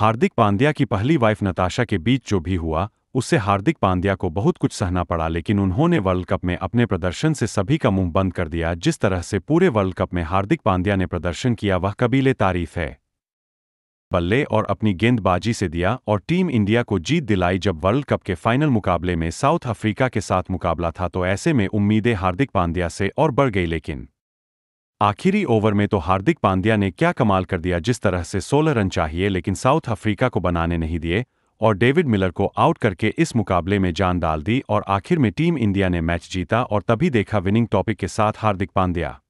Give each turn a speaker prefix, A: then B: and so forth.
A: हार्दिक पांड्या की पहली वाइफ नताशा के बीच जो भी हुआ उससे हार्दिक पांड्या को बहुत कुछ सहना पड़ा लेकिन उन्होंने वर्ल्ड कप में अपने प्रदर्शन से सभी का मुंह बंद कर दिया जिस तरह से पूरे वर्ल्ड कप में हार्दिक पांड्या ने प्रदर्शन किया वह कबीले तारीफ है बल्ले और अपनी गेंदबाजी से दिया और टीम इंडिया को जीत दिलाई जब वर्ल्ड कप के फाइनल मुकाबले में साउथ अफ्रीका के साथ मुकाबला था तो ऐसे में उम्मीदें हार्दिक पांड्या से और बढ़ गई लेकिन आखिरी ओवर में तो हार्दिक पांड्या ने क्या कमाल कर दिया जिस तरह से 16 रन चाहिए लेकिन साउथ अफ्रीका को बनाने नहीं दिए और डेविड मिलर को आउट करके इस मुकाबले में जान डाल दी और आखिर में टीम इंडिया ने मैच जीता और तभी देखा विनिंग टॉपिक के साथ हार्दिक पांड्या